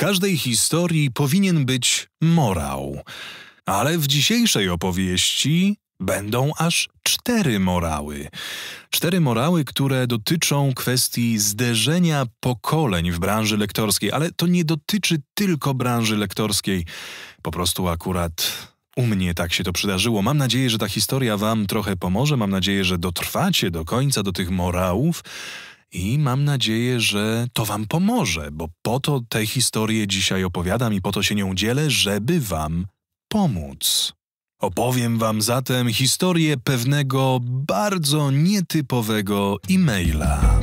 każdej historii powinien być morał, ale w dzisiejszej opowieści będą aż cztery morały. Cztery morały, które dotyczą kwestii zderzenia pokoleń w branży lektorskiej, ale to nie dotyczy tylko branży lektorskiej. Po prostu akurat u mnie tak się to przydarzyło. Mam nadzieję, że ta historia Wam trochę pomoże. Mam nadzieję, że dotrwacie do końca do tych morałów i mam nadzieję, że to Wam pomoże, bo po to tę historię dzisiaj opowiadam i po to się nią dzielę, żeby Wam pomóc. Opowiem Wam zatem historię pewnego bardzo nietypowego e-maila.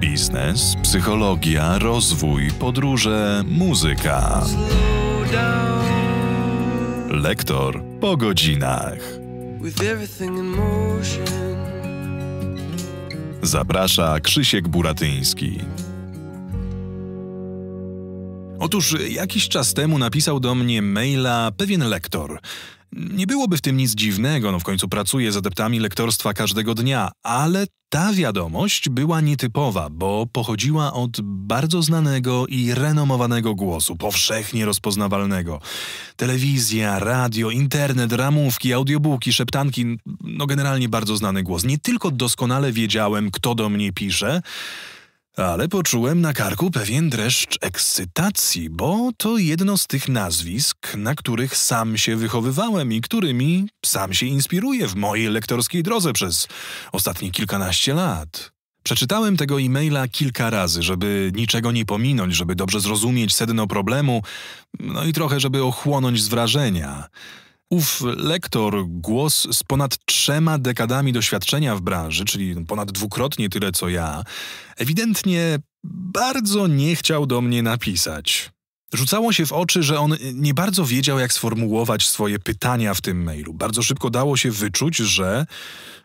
Biznes, psychologia, rozwój, podróże, muzyka. Lektor po godzinach. With everything in motion. Zaprasza Krzysiek Buratyński. Otóż jakiś czas temu napisał do mnie maila pewien lektor. Nie byłoby w tym nic dziwnego, no w końcu pracuje z adeptami lektorstwa każdego dnia, ale ta wiadomość była nietypowa, bo pochodziła od bardzo znanego i renomowanego głosu, powszechnie rozpoznawalnego. Telewizja, radio, internet, ramówki, audiobooki, szeptanki no generalnie bardzo znany głos. Nie tylko doskonale wiedziałem, kto do mnie pisze, ale poczułem na karku pewien dreszcz ekscytacji, bo to jedno z tych nazwisk, na których sam się wychowywałem i którymi sam się inspiruję w mojej lektorskiej drodze przez ostatnie kilkanaście lat. Przeczytałem tego e-maila kilka razy, żeby niczego nie pominąć, żeby dobrze zrozumieć sedno problemu, no i trochę, żeby ochłonąć z wrażenia. Ów lektor, głos z ponad trzema dekadami doświadczenia w branży, czyli ponad dwukrotnie tyle co ja, ewidentnie bardzo nie chciał do mnie napisać. Rzucało się w oczy, że on nie bardzo wiedział, jak sformułować swoje pytania w tym mailu. Bardzo szybko dało się wyczuć, że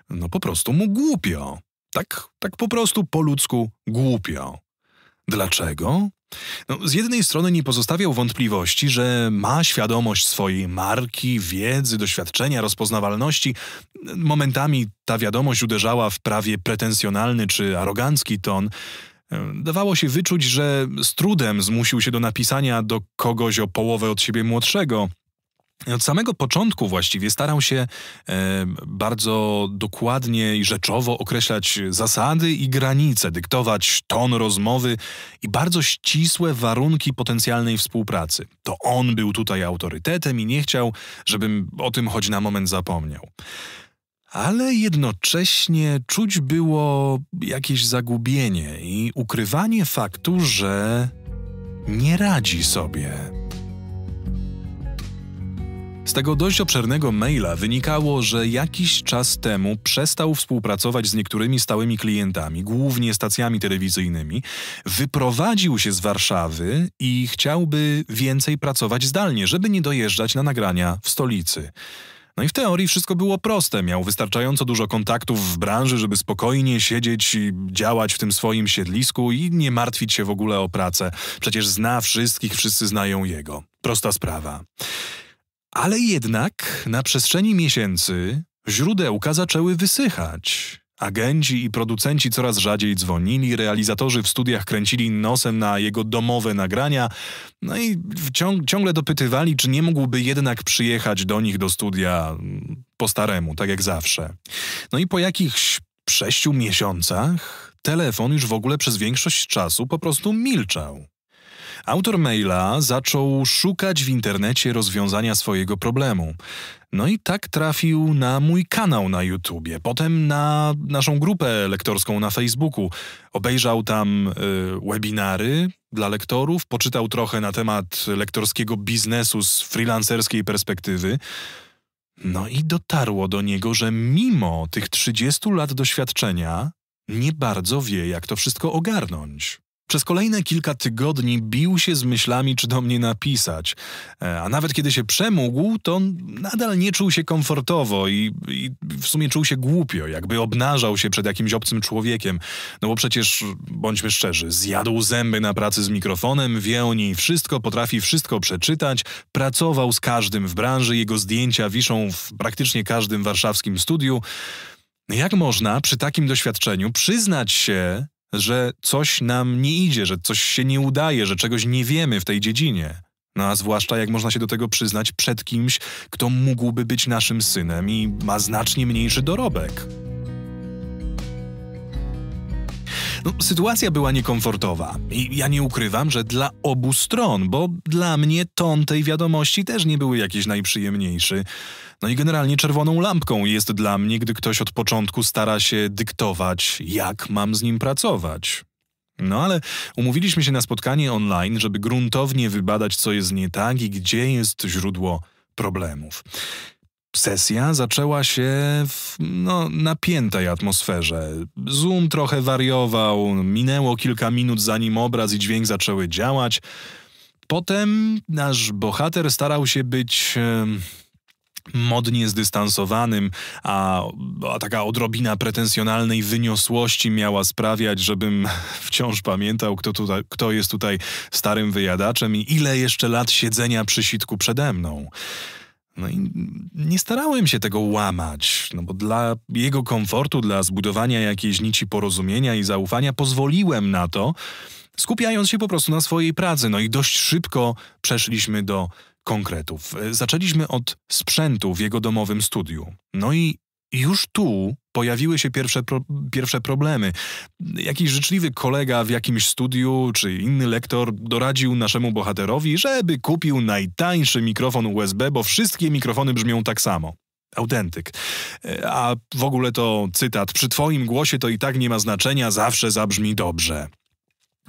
no po prostu mu głupio. Tak, tak po prostu po ludzku głupio. Dlaczego? No, z jednej strony nie pozostawiał wątpliwości, że ma świadomość swojej marki, wiedzy, doświadczenia, rozpoznawalności. Momentami ta wiadomość uderzała w prawie pretensjonalny czy arogancki ton. Dawało się wyczuć, że z trudem zmusił się do napisania do kogoś o połowę od siebie młodszego, od samego początku właściwie starał się e, bardzo dokładnie i rzeczowo określać zasady i granice, dyktować ton rozmowy i bardzo ścisłe warunki potencjalnej współpracy. To on był tutaj autorytetem i nie chciał, żebym o tym choć na moment zapomniał. Ale jednocześnie czuć było jakieś zagubienie i ukrywanie faktu, że nie radzi sobie. Z tego dość obszernego maila wynikało, że jakiś czas temu przestał współpracować z niektórymi stałymi klientami, głównie stacjami telewizyjnymi, wyprowadził się z Warszawy i chciałby więcej pracować zdalnie, żeby nie dojeżdżać na nagrania w stolicy. No i w teorii wszystko było proste. Miał wystarczająco dużo kontaktów w branży, żeby spokojnie siedzieć i działać w tym swoim siedlisku i nie martwić się w ogóle o pracę. Przecież zna wszystkich, wszyscy znają jego. Prosta sprawa. Ale jednak na przestrzeni miesięcy źródełka zaczęły wysychać. Agenci i producenci coraz rzadziej dzwonili, realizatorzy w studiach kręcili nosem na jego domowe nagrania, no i ciąg ciągle dopytywali, czy nie mógłby jednak przyjechać do nich do studia po staremu, tak jak zawsze. No i po jakichś sześciu miesiącach telefon już w ogóle przez większość czasu po prostu milczał. Autor maila zaczął szukać w internecie rozwiązania swojego problemu. No i tak trafił na mój kanał na YouTubie, potem na naszą grupę lektorską na Facebooku. Obejrzał tam y, webinary dla lektorów, poczytał trochę na temat lektorskiego biznesu z freelancerskiej perspektywy. No i dotarło do niego, że mimo tych 30 lat doświadczenia nie bardzo wie, jak to wszystko ogarnąć. Przez kolejne kilka tygodni bił się z myślami, czy do mnie napisać, e, a nawet kiedy się przemógł, to nadal nie czuł się komfortowo i, i, w sumie czuł się głupio, jakby obnażał się przed jakimś obcym człowiekiem. No bo przecież, bądźmy szczerzy, zjadł zęby na pracy z mikrofonem, wie o niej wszystko, potrafi wszystko przeczytać, pracował z każdym w branży, jego zdjęcia wiszą w praktycznie każdym warszawskim studiu. Jak można przy takim doświadczeniu przyznać się, że coś nam nie idzie, że coś się nie udaje, że czegoś nie wiemy w tej dziedzinie. No a zwłaszcza jak można się do tego przyznać przed kimś, kto mógłby być naszym synem i ma znacznie mniejszy dorobek. No, sytuacja była niekomfortowa i ja nie ukrywam, że dla obu stron, bo dla mnie ton tej wiadomości też nie był jakiś najprzyjemniejszy. No i generalnie czerwoną lampką jest dla mnie, gdy ktoś od początku stara się dyktować, jak mam z nim pracować. No ale umówiliśmy się na spotkanie online, żeby gruntownie wybadać, co jest nie tak i gdzie jest źródło problemów. Sesja zaczęła się w no, napiętej atmosferze. Zoom trochę wariował, minęło kilka minut zanim obraz i dźwięk zaczęły działać. Potem nasz bohater starał się być modnie zdystansowanym, a, a, taka odrobina pretensjonalnej wyniosłości miała sprawiać, żebym wciąż pamiętał, kto, tutaj, kto jest tutaj starym wyjadaczem i ile jeszcze lat siedzenia przy sitku przede mną. No i nie starałem się tego łamać, no bo dla jego komfortu, dla zbudowania jakiejś nici porozumienia i zaufania pozwoliłem na to, skupiając się po prostu na swojej pracy. No i dość szybko przeszliśmy do konkretów. E, zaczęliśmy od sprzętu w jego domowym studiu. No i już tu pojawiły się pierwsze, pro, pierwsze problemy. Jakiś życzliwy kolega w jakimś studiu czy inny lektor doradził naszemu bohaterowi, żeby kupił najtańszy mikrofon USB, bo wszystkie mikrofony brzmią tak samo. Autentyk. E, a w ogóle to cytat: Przy Twoim głosie to i tak nie ma znaczenia, zawsze zabrzmi dobrze.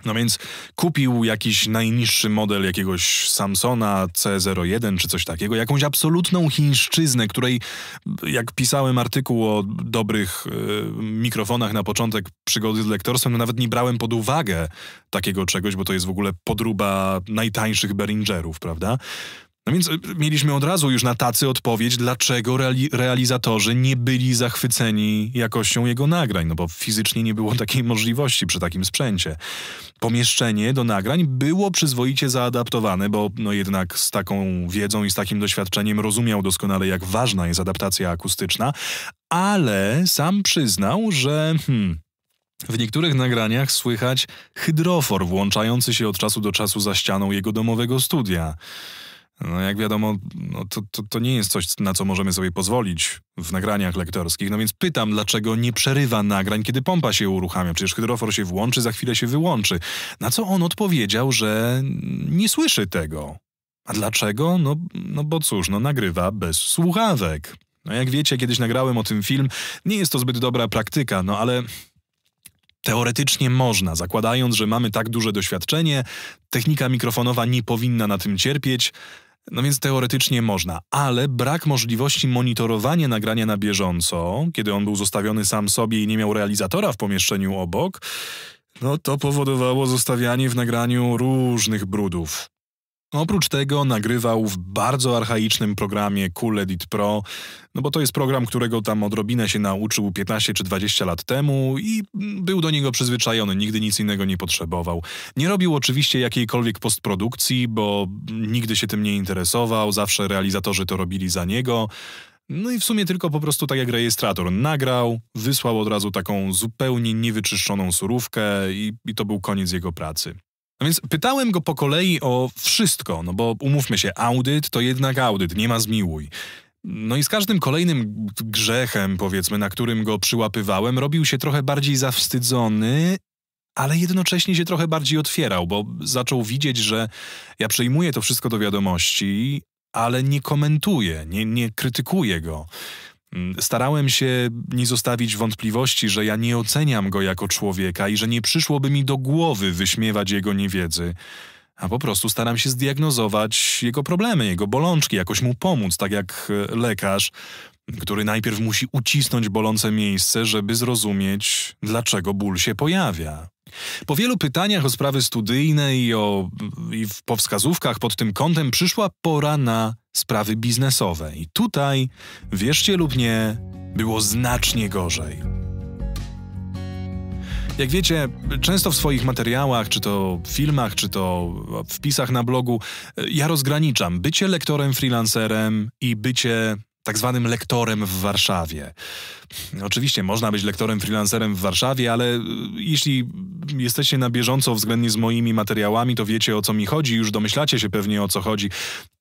No więc kupił jakiś najniższy model jakiegoś Samsona C01 czy coś takiego, jakąś absolutną chińszczyznę, której jak pisałem artykuł o dobrych y, mikrofonach na początek przygody z lektorstwem, no nawet nie brałem pod uwagę takiego czegoś, bo to jest w ogóle podruba najtańszych Beringerów, prawda? No więc y, mieliśmy od razu już na tacy odpowiedź, dlaczego reali realizatorzy nie byli zachwyceni jakością jego nagrań, no bo fizycznie nie było takiej możliwości przy takim sprzęcie. Pomieszczenie do nagrań było przyzwoicie zaadaptowane, bo no jednak z taką wiedzą i z takim doświadczeniem rozumiał doskonale, jak ważna jest adaptacja akustyczna, ale sam przyznał, że hmm, w niektórych nagraniach słychać hydrofor włączający się od czasu do czasu za ścianą jego domowego studia. No jak wiadomo, no to, to, to, nie jest coś, na co możemy sobie pozwolić w nagraniach lektorskich, no więc pytam, dlaczego nie przerywa nagrań, kiedy pompa się uruchamia? Przecież hydrofor się włączy, za chwilę się wyłączy. Na co on odpowiedział, że nie słyszy tego. A dlaczego? No, no bo cóż, no nagrywa bez słuchawek. No jak wiecie, kiedyś nagrałem o tym film, nie jest to zbyt dobra praktyka, no ale Teoretycznie można, zakładając, że mamy tak duże doświadczenie, technika mikrofonowa nie powinna na tym cierpieć, no więc teoretycznie można, ale brak możliwości monitorowania nagrania na bieżąco, kiedy on był zostawiony sam sobie i nie miał realizatora w pomieszczeniu obok, no to powodowało zostawianie w nagraniu różnych brudów. Oprócz tego nagrywał w bardzo archaicznym programie Cool Edit Pro, no bo to jest program, którego tam odrobinę się nauczył 15 czy 20 lat temu i był do niego przyzwyczajony, nigdy nic innego nie potrzebował. Nie robił oczywiście jakiejkolwiek postprodukcji, bo nigdy się tym nie interesował, zawsze realizatorzy to robili za niego. No i w sumie tylko po prostu tak jak rejestrator nagrał, wysłał od razu taką zupełnie niewyczyszczoną surówkę i, i to był koniec jego pracy. No więc pytałem go po kolei o wszystko, no bo umówmy się, audyt to jednak audyt, nie ma zmiłuj. No i z każdym kolejnym grzechem, powiedzmy, na którym go przyłapywałem, robił się trochę bardziej zawstydzony, ale jednocześnie się trochę bardziej otwierał, bo zaczął widzieć, że ja przejmuję to wszystko do wiadomości, ale nie komentuję, nie, nie krytykuję go. Mm, starałem się nie zostawić wątpliwości, że ja nie oceniam go jako człowieka i że nie przyszłoby mi do głowy wyśmiewać jego niewiedzy, a po prostu staram się zdiagnozować jego problemy, jego bolączki, jakoś mu pomóc, tak jak e, lekarz, który najpierw musi ucisnąć bolące miejsce, żeby zrozumieć, dlaczego ból się pojawia. Po wielu pytaniach o sprawy studyjne i, o, i po wskazówkach pod tym kątem przyszła pora na sprawy biznesowe. I tutaj, wierzcie lub nie, było znacznie gorzej. Jak wiecie, często w swoich materiałach, czy to filmach, czy to wpisach na blogu, ja rozgraniczam bycie lektorem freelancerem i bycie tak zwanym lektorem w Warszawie. Oczywiście można być lektorem freelancerem w Warszawie, ale y, jeśli jesteście na bieżąco względnie z moimi materiałami, to wiecie o co mi chodzi, już domyślacie się pewnie o co chodzi.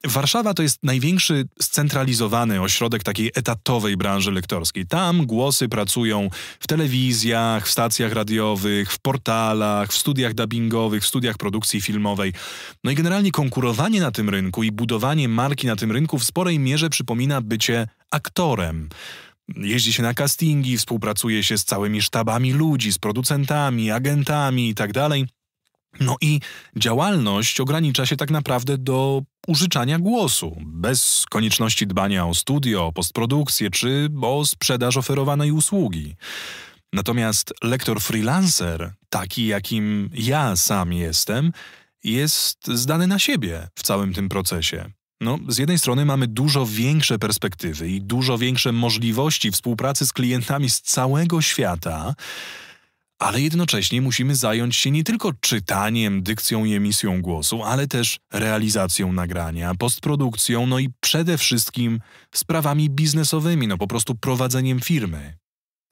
Warszawa to jest największy scentralizowany ośrodek takiej etatowej branży lektorskiej. Tam głosy pracują w telewizjach, w stacjach radiowych, w portalach, w studiach dubbingowych, w studiach produkcji filmowej. No i generalnie konkurowanie na tym rynku i budowanie marki na tym rynku w sporej mierze przypomina bycie aktorem. Jeździ się na castingi, współpracuje się z całymi sztabami ludzi, z producentami, agentami itd. Tak no i działalność ogranicza się tak naprawdę do użyczania głosu, bez konieczności dbania o studio, postprodukcję czy o sprzedaż oferowanej usługi. Natomiast lektor freelancer, taki jakim ja sam jestem, jest zdany na siebie w całym tym procesie. No, z jednej strony mamy dużo większe perspektywy i dużo większe możliwości współpracy z klientami z całego świata, ale jednocześnie musimy zająć się nie tylko czytaniem, dykcją i emisją głosu, ale też realizacją nagrania, postprodukcją, no i przede wszystkim sprawami biznesowymi, no po prostu prowadzeniem firmy.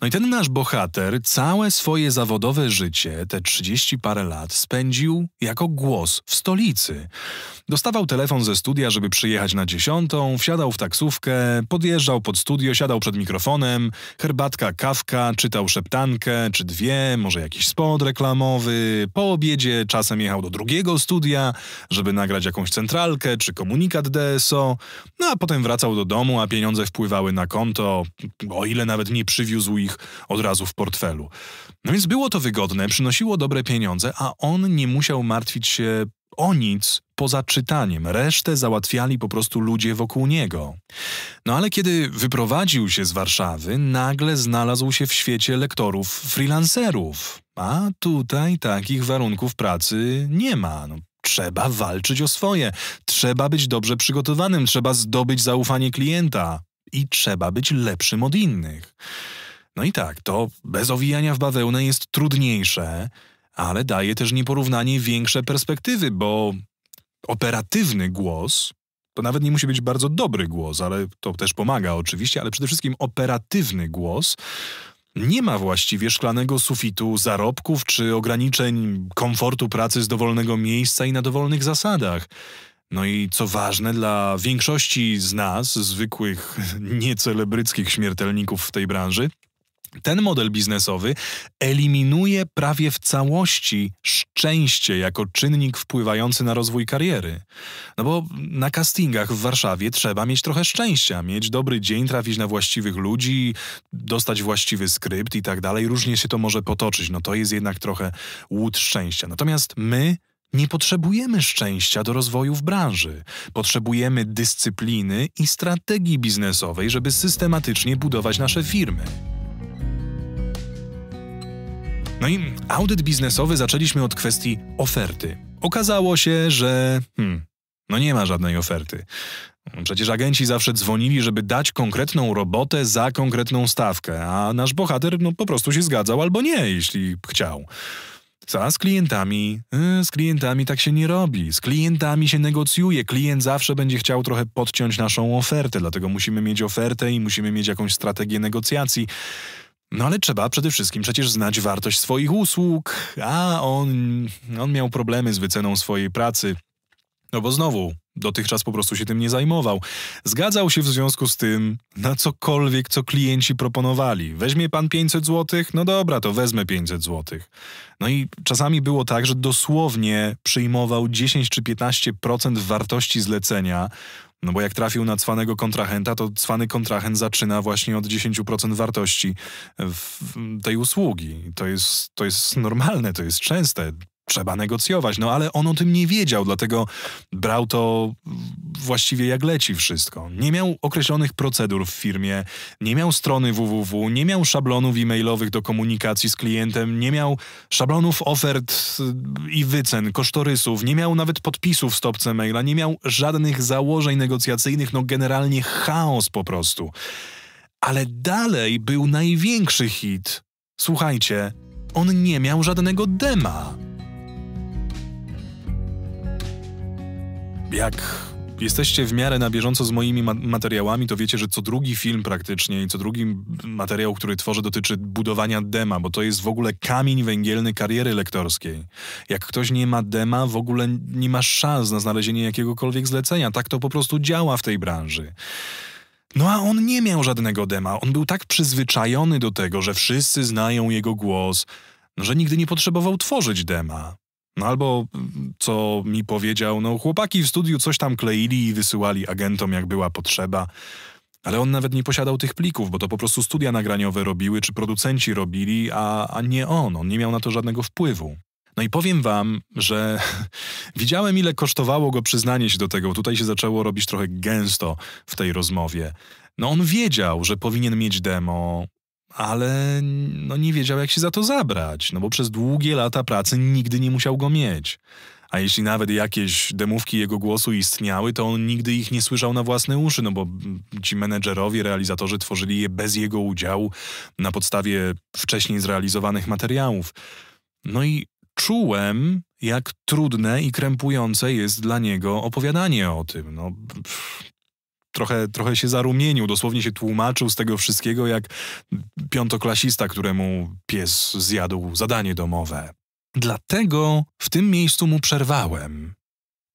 No i ten nasz bohater całe swoje zawodowe życie, te 30 parę lat, spędził jako głos w stolicy. Dostawał telefon ze studia, żeby przyjechać na dziesiątą, wsiadał w taksówkę, podjeżdżał pod studio, siadał przed mikrofonem, herbatka, kawka, czytał szeptankę, czy dwie, może jakiś spod reklamowy. Po obiedzie czasem jechał do drugiego studia, żeby nagrać jakąś centralkę, czy komunikat DSO. No a potem wracał do domu, a pieniądze wpływały na konto, o ile nawet nie przywiózł ich od razu w portfelu. No więc było to wygodne, przynosiło dobre pieniądze, a on nie musiał martwić się o nic poza czytaniem. Resztę załatwiali po prostu ludzie wokół niego. No ale kiedy wyprowadził się z Warszawy, nagle znalazł się w świecie lektorów freelancerów. A tutaj takich warunków pracy nie ma. No, trzeba walczyć o swoje, trzeba być dobrze przygotowanym, trzeba zdobyć zaufanie klienta i trzeba być lepszym od innych. No i tak, to bez owijania w bawełnę jest trudniejsze, ale daje też nieporównanie większe perspektywy, bo operatywny głos to nawet nie musi być bardzo dobry głos, ale to też pomaga oczywiście, ale przede wszystkim operatywny głos nie ma właściwie szklanego sufitu zarobków czy ograniczeń komfortu pracy z dowolnego miejsca i na dowolnych zasadach. No i co ważne, dla większości z nas, zwykłych, niecelebryckich śmiertelników w tej branży, ten model biznesowy eliminuje prawie w całości szczęście jako czynnik wpływający na rozwój kariery. No bo na castingach w Warszawie trzeba mieć trochę szczęścia, mieć dobry dzień, trafić na właściwych ludzi, dostać właściwy skrypt i tak dalej. Różnie się to może potoczyć. No to jest jednak trochę łód szczęścia. Natomiast my nie potrzebujemy szczęścia do rozwoju w branży. Potrzebujemy dyscypliny i strategii biznesowej, żeby systematycznie budować nasze firmy. No i audyt biznesowy zaczęliśmy od kwestii oferty. Okazało się, że hmm, no nie ma żadnej oferty. Przecież agenci zawsze dzwonili, żeby dać konkretną robotę za konkretną stawkę, a nasz bohater no, po prostu się zgadzał albo nie, jeśli chciał. Co z klientami? Hmm, z klientami tak się nie robi. Z klientami się negocjuje. Klient zawsze będzie chciał trochę podciąć naszą ofertę, dlatego musimy mieć ofertę i musimy mieć jakąś strategię negocjacji. No ale trzeba przede wszystkim przecież znać wartość swoich usług, a on, on miał problemy z wyceną swojej pracy. No bo znowu, dotychczas po prostu się tym nie zajmował. Zgadzał się w związku z tym na cokolwiek, co klienci proponowali. Weźmie pan 500 zł? No dobra, to wezmę 500 zł. No i czasami było tak, że dosłownie przyjmował 10 czy 15% wartości zlecenia, no bo jak trafił na cwanego kontrahenta, to cwany kontrahent zaczyna właśnie od 10% wartości tej usługi. To jest, to jest normalne, to jest częste trzeba negocjować. No ale on o tym nie wiedział, dlatego brał to właściwie jak leci wszystko. Nie miał określonych procedur w firmie, nie miał strony www, nie miał szablonów e-mailowych do komunikacji z klientem, nie miał szablonów ofert i wycen, kosztorysów, nie miał nawet podpisów w stopce maila, nie miał żadnych założeń negocjacyjnych, no generalnie chaos po prostu. Ale dalej był największy hit. Słuchajcie, on nie miał żadnego dema. jak jesteście w miarę na bieżąco z moimi ma materiałami, to wiecie, że co drugi film praktycznie i co drugi materiał, który tworzę, dotyczy budowania dema, bo to jest w ogóle kamień węgielny kariery lektorskiej. Jak ktoś nie ma dema, w ogóle nie ma szans na znalezienie jakiegokolwiek zlecenia. Tak to po prostu działa w tej branży. No a on nie miał żadnego dema. On był tak przyzwyczajony do tego, że wszyscy znają jego głos, że nigdy nie potrzebował tworzyć dema. No albo co mi powiedział, no chłopaki w studiu coś tam kleili i wysyłali agentom jak była potrzeba. Ale on nawet nie posiadał tych plików, bo to po prostu studia nagraniowe robiły, czy producenci robili, a, a nie on. On nie miał na to żadnego wpływu. No i powiem wam, że widziałem, ile kosztowało go przyznanie się do tego. Tutaj się zaczęło robić trochę gęsto w tej rozmowie. No on wiedział, że powinien mieć demo, ale no nie wiedział, jak się za to zabrać, no bo przez długie lata pracy nigdy nie musiał go mieć. A jeśli nawet jakieś demówki jego głosu istniały, to on nigdy ich nie słyszał na własne uszy, no bo ci menedżerowie, realizatorzy tworzyli je bez jego udziału na podstawie wcześniej zrealizowanych materiałów. No i czułem, jak trudne i krępujące jest dla niego opowiadanie o tym. No, pff, trochę, trochę się zarumienił, dosłownie się tłumaczył z tego wszystkiego, jak piątoklasista, któremu pies zjadł zadanie domowe. Dlatego w tym miejscu mu przerwałem.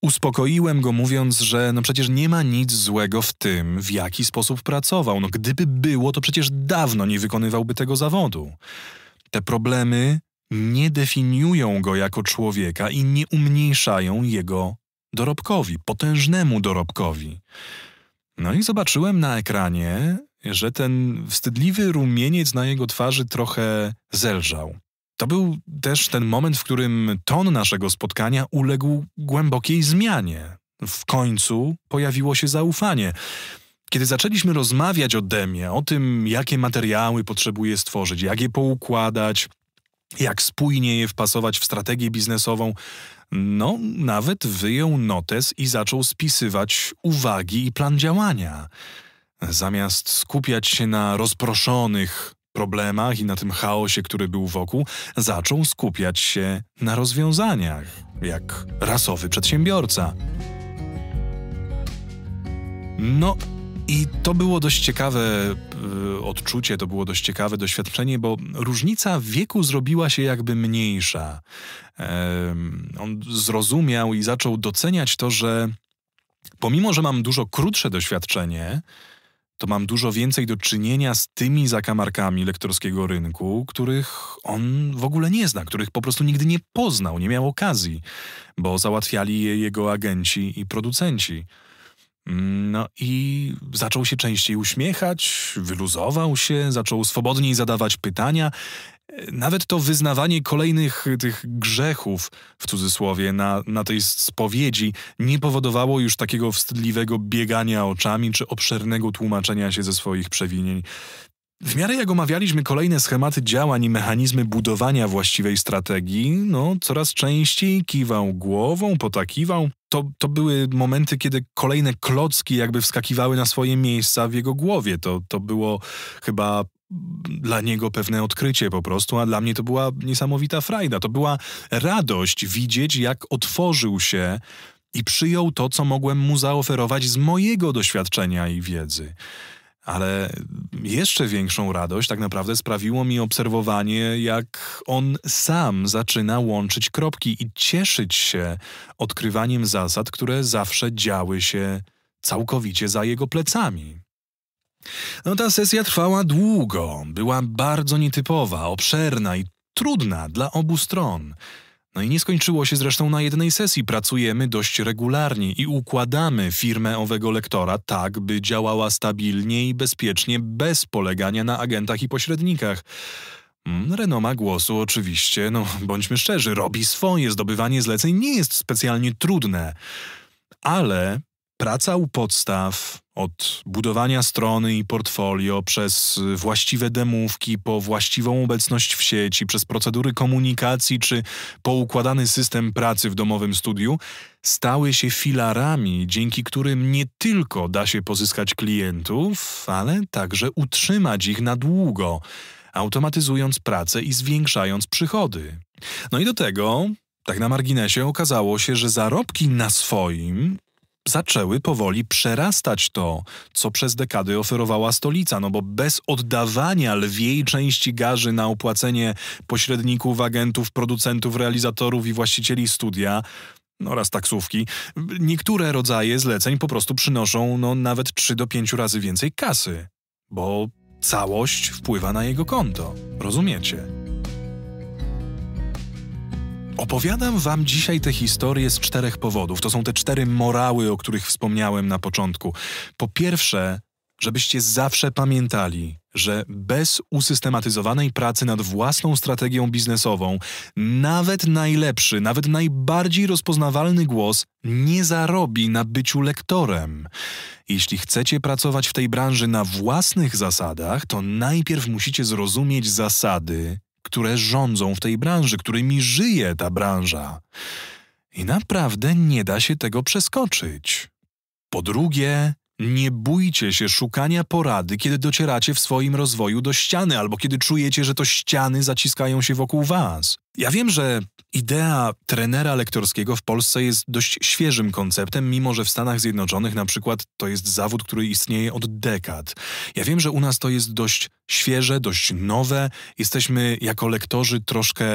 Uspokoiłem go mówiąc, że no przecież nie ma nic złego w tym, w jaki sposób pracował. No gdyby było, to przecież dawno nie wykonywałby tego zawodu. Te problemy nie definiują go jako człowieka i nie umniejszają jego dorobkowi, potężnemu dorobkowi. No i zobaczyłem na ekranie, że ten wstydliwy rumieniec na jego twarzy trochę zelżał. To był też ten moment, w którym ton naszego spotkania uległ głębokiej zmianie. W końcu pojawiło się zaufanie. Kiedy zaczęliśmy rozmawiać o demie, o tym, jakie materiały potrzebuje stworzyć, jak je poukładać, jak spójnie je wpasować w strategię biznesową, no, nawet wyjął notes i zaczął spisywać uwagi i plan działania. Zamiast skupiać się na rozproszonych problemach i na tym chaosie, który był wokół, zaczął skupiać się na rozwiązaniach, jak rasowy przedsiębiorca. No, i to było dość ciekawe y, odczucie, to było dość ciekawe doświadczenie, bo różnica wieku zrobiła się jakby mniejsza. On zrozumiał i zaczął doceniać to, że pomimo, że mam dużo krótsze doświadczenie, to mam dużo więcej do czynienia z tymi zakamarkami lektorskiego rynku, których on w ogóle nie zna, których po prostu nigdy nie poznał, nie miał okazji, bo załatwiali je jego agenci i producenci. No i zaczął się częściej uśmiechać, wyluzował się, zaczął swobodniej zadawać pytania. Nawet to wyznawanie kolejnych tych grzechów, w cudzysłowie, na, na tej spowiedzi nie powodowało już takiego wstydliwego biegania oczami czy obszernego tłumaczenia się ze swoich przewinień. W miarę jak omawialiśmy kolejne schematy działań i mechanizmy budowania właściwej strategii, no coraz częściej kiwał głową, potakiwał. To, to były momenty, kiedy kolejne klocki jakby wskakiwały na swoje miejsca w jego głowie. To, to było chyba dla niego pewne odkrycie po prostu, a dla mnie to była niesamowita frajda. To była radość widzieć, jak otworzył się i przyjął to, co mogłem mu zaoferować z mojego doświadczenia i wiedzy ale jeszcze większą radość tak naprawdę sprawiło mi obserwowanie, jak on sam zaczyna łączyć kropki i cieszyć się odkrywaniem zasad, które zawsze działy się całkowicie za jego plecami. No, ta sesja trwała długo, była bardzo nietypowa, obszerna i trudna dla obu stron. No i nie skończyło się zresztą na jednej sesji. Pracujemy dość regularnie i układamy firmę owego lektora tak, by działała stabilnie i bezpiecznie, bez polegania na agentach i pośrednikach. Mm, Renoma głosu oczywiście, no bądźmy szczerzy, robi swoje, zdobywanie zleceń nie jest specjalnie trudne, ale praca u podstaw, od budowania strony i portfolio, przez właściwe demówki, po właściwą obecność w sieci, przez procedury komunikacji czy poukładany system pracy w domowym studiu, stały się filarami, dzięki którym nie tylko da się pozyskać klientów, ale także utrzymać ich na długo, automatyzując pracę i zwiększając przychody. No i do tego tak na marginesie okazało się, że zarobki na swoim zaczęły powoli przerastać to, co przez dekady oferowała stolica, no bo bez oddawania lwiej części garzy na opłacenie pośredników, agentów, producentów, realizatorów i właścicieli studia, oraz no taksówki, niektóre rodzaje zleceń po prostu przynoszą no, nawet 3 do 5 razy więcej kasy, bo całość wpływa na jego konto. Rozumiecie? Opowiadam Wam dzisiaj tę historię z czterech powodów. To są te cztery morały, o których wspomniałem na początku. Po pierwsze, żebyście zawsze pamiętali, że bez usystematyzowanej pracy nad własną strategią biznesową, nawet najlepszy, nawet najbardziej rozpoznawalny głos nie zarobi na byciu lektorem. Jeśli chcecie pracować w tej branży na własnych zasadach, to najpierw musicie zrozumieć zasady, które rządzą w tej branży, którymi żyje ta branża. I naprawdę nie da się tego przeskoczyć. Po drugie, nie bójcie się szukania porady, kiedy docieracie w swoim rozwoju do ściany albo kiedy czujecie, że to ściany zaciskają się wokół was. Ja wiem, że idea trenera lektorskiego w Polsce jest dość świeżym konceptem, mimo że w Stanach Zjednoczonych na przykład to jest zawód, który istnieje od dekad. Ja wiem, że u nas to jest dość świeże, dość nowe. Jesteśmy jako lektorzy troszkę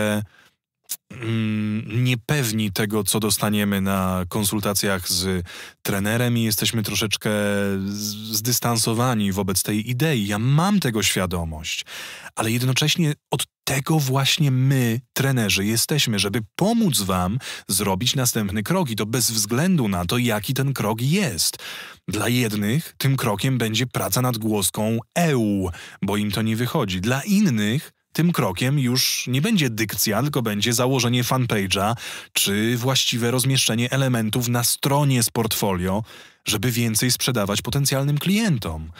Mm, niepewni tego, co dostaniemy na konsultacjach z trenerem i jesteśmy troszeczkę zdystansowani wobec tej idei. Ja mam tego świadomość, ale jednocześnie od tego właśnie my, trenerzy, jesteśmy, żeby pomóc Wam zrobić następny krok i to bez względu na to, jaki ten krok jest. Dla jednych tym krokiem będzie praca nad głoską EU, bo im to nie wychodzi. Dla innych tym krokiem już nie będzie dykcja, tylko będzie założenie fanpage'a czy właściwe rozmieszczenie elementów na stronie z portfolio, żeby więcej sprzedawać potencjalnym klientom.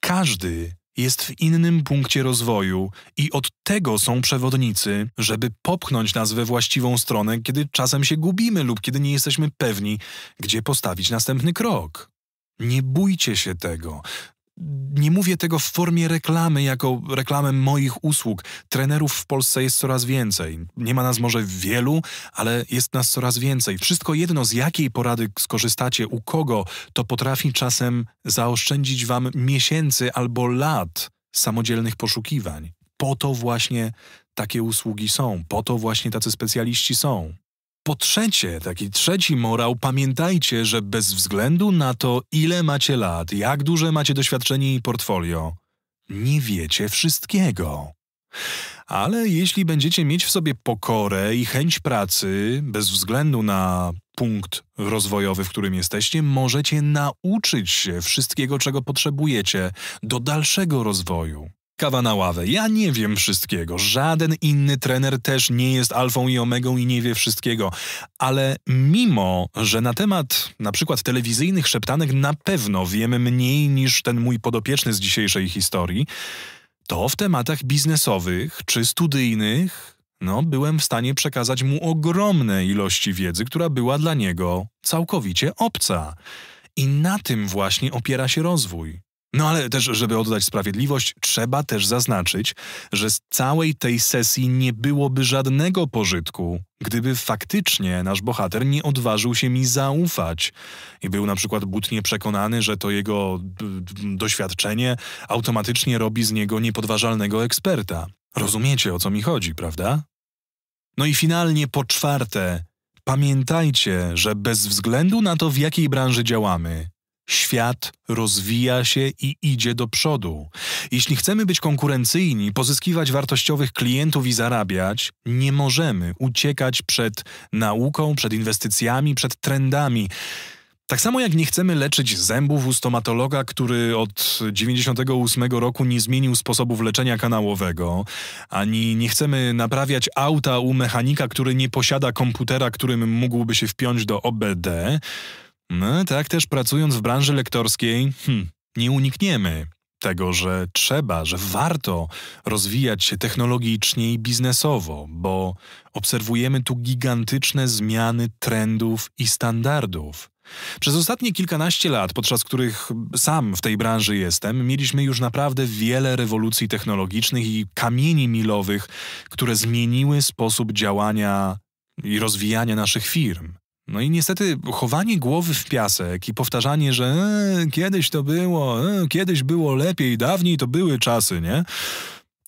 Każdy jest w innym punkcie rozwoju i od tego są przewodnicy, żeby popchnąć nas we właściwą stronę, kiedy czasem się gubimy lub kiedy nie jesteśmy pewni, gdzie postawić następny krok. Nie bójcie się tego nie mówię tego w formie reklamy, jako reklamę moich usług. Trenerów w Polsce jest coraz więcej. Nie ma nas może wielu, ale jest nas coraz więcej. Wszystko jedno, z jakiej porady skorzystacie, u kogo, to potrafi czasem zaoszczędzić wam miesięcy albo lat samodzielnych poszukiwań. Po to właśnie takie usługi są, po to właśnie tacy specjaliści są. Po trzecie, taki trzeci morał, pamiętajcie, że bez względu na to, ile macie lat, jak duże macie doświadczenie i portfolio, nie wiecie wszystkiego. Ale jeśli będziecie mieć w sobie pokorę i chęć pracy, bez względu na punkt rozwojowy, w którym jesteście, możecie nauczyć się wszystkiego, czego potrzebujecie do dalszego rozwoju. Kawa na ławę. Ja nie wiem wszystkiego. Żaden inny trener też nie jest alfą i omegą i nie wie wszystkiego. Ale mimo, że na temat na przykład telewizyjnych szeptanek na pewno wiemy mniej niż ten mój podopieczny z dzisiejszej historii, to w tematach biznesowych czy studyjnych no, byłem w stanie przekazać mu ogromne ilości wiedzy, która była dla niego całkowicie obca. I na tym właśnie opiera się rozwój. No ale też, żeby oddać sprawiedliwość, trzeba też zaznaczyć, że z całej tej sesji nie byłoby żadnego pożytku, gdyby faktycznie nasz bohater nie odważył się mi zaufać i był na przykład butnie przekonany, że to jego mm, doświadczenie automatycznie robi z niego niepodważalnego eksperta. Rozumiecie o co mi chodzi, prawda? No i finalnie po czwarte, pamiętajcie, że bez względu na to, w jakiej branży działamy, Świat rozwija się i idzie do przodu. Jeśli chcemy być konkurencyjni, pozyskiwać wartościowych klientów i zarabiać, nie możemy uciekać przed nauką, przed inwestycjami, przed trendami. Tak samo jak nie chcemy leczyć zębów u stomatologa, który od 98 roku nie zmienił sposobów leczenia kanałowego, ani nie chcemy naprawiać auta u mechanika, który nie posiada komputera, którym mógłby się wpiąć do OBD, My no, tak też pracując w branży lektorskiej hm, nie unikniemy tego, że trzeba, że warto rozwijać się technologicznie i biznesowo, bo obserwujemy tu gigantyczne zmiany trendów i standardów. Przez ostatnie kilkanaście lat, podczas których sam w tej branży jestem, mieliśmy już naprawdę wiele rewolucji technologicznych i kamieni milowych, które zmieniły sposób działania i rozwijania naszych firm. No i niestety chowanie głowy w piasek i powtarzanie, że e, kiedyś to było, e, kiedyś było lepiej, dawniej to były czasy, nie?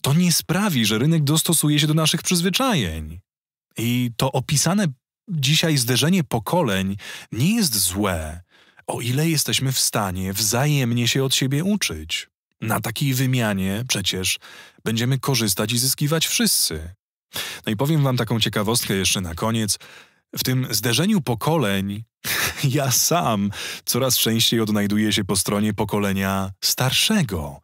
To nie sprawi, że rynek dostosuje się do naszych przyzwyczajeń. I to opisane dzisiaj zderzenie pokoleń nie jest złe, o ile jesteśmy w stanie wzajemnie się od siebie uczyć. Na takiej wymianie przecież będziemy korzystać i zyskiwać wszyscy. No i powiem Wam taką ciekawostkę jeszcze na koniec. W tym zderzeniu pokoleń ja sam coraz częściej odnajduję się po stronie pokolenia starszego.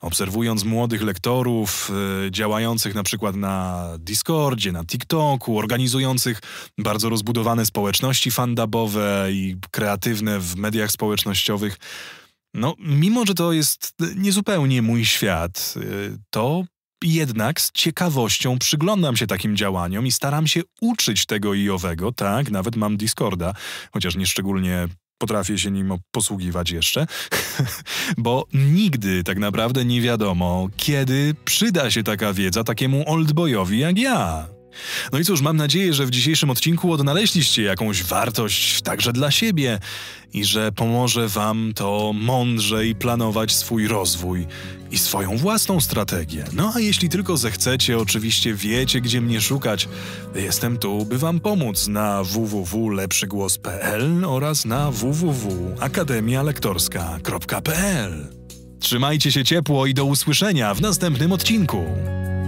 Obserwując młodych lektorów e, działających na przykład na Discordzie, na TikToku, organizujących bardzo rozbudowane społeczności fandabowe i kreatywne w mediach społecznościowych, no, mimo że to jest niezupełnie mój świat, e, to jednak z ciekawością przyglądam się takim działaniom i staram się uczyć tego i owego, tak, nawet mam Discorda, chociaż nie szczególnie potrafię się nim posługiwać jeszcze, bo nigdy tak naprawdę nie wiadomo, kiedy przyda się taka wiedza takiemu oldboyowi jak ja. No i cóż, mam nadzieję, że w dzisiejszym odcinku odnaleźliście jakąś wartość także dla siebie i że pomoże Wam to mądrzej planować swój rozwój i swoją własną strategię. No a jeśli tylko zechcecie, oczywiście wiecie, gdzie mnie szukać. Jestem tu, by Wam pomóc na www.lepszygłos.pl oraz na www.akademialektorska.pl. Trzymajcie się ciepło i do usłyszenia w następnym odcinku.